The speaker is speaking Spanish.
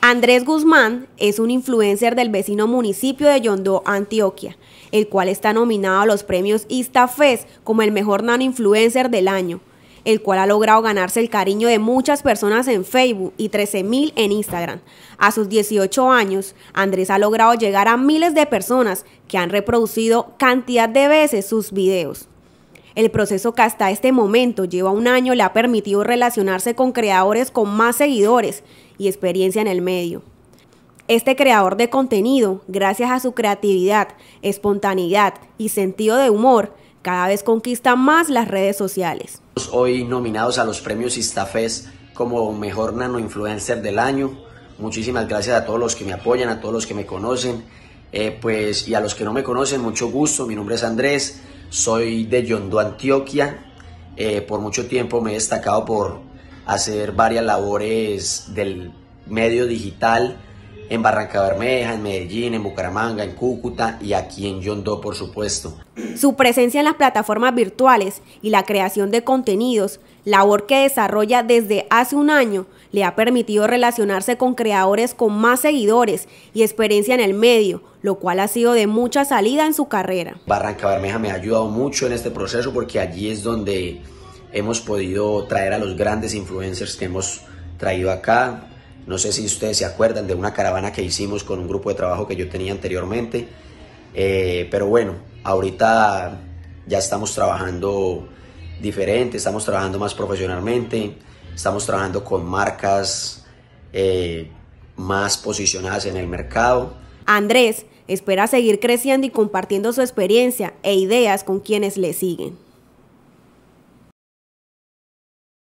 Andrés Guzmán es un influencer del vecino municipio de Yondó, Antioquia, el cual está nominado a los premios Istafes como el mejor nano influencer del año, el cual ha logrado ganarse el cariño de muchas personas en Facebook y 13.000 en Instagram. A sus 18 años, Andrés ha logrado llegar a miles de personas que han reproducido cantidad de veces sus videos. El proceso que hasta este momento lleva un año le ha permitido relacionarse con creadores con más seguidores y experiencia en el medio. Este creador de contenido, gracias a su creatividad, espontaneidad y sentido de humor, cada vez conquista más las redes sociales. Hoy nominados a los premios Istafes como mejor nano influencer del año. Muchísimas gracias a todos los que me apoyan, a todos los que me conocen. Eh, pues, y a los que no me conocen, mucho gusto. Mi nombre es Andrés, soy de Yondó, Antioquia. Eh, por mucho tiempo me he destacado por hacer varias labores del medio digital en Barranca Bermeja, en Medellín, en Bucaramanga, en Cúcuta y aquí en Yondó, por supuesto. Su presencia en las plataformas virtuales y la creación de contenidos, labor que desarrolla desde hace un año, le ha permitido relacionarse con creadores con más seguidores y experiencia en el medio, lo cual ha sido de mucha salida en su carrera. Barranca Bermeja me ha ayudado mucho en este proceso porque allí es donde hemos podido traer a los grandes influencers que hemos traído acá. No sé si ustedes se acuerdan de una caravana que hicimos con un grupo de trabajo que yo tenía anteriormente. Eh, pero bueno, ahorita ya estamos trabajando diferente, estamos trabajando más profesionalmente, estamos trabajando con marcas eh, más posicionadas en el mercado. Andrés espera seguir creciendo y compartiendo su experiencia e ideas con quienes le siguen.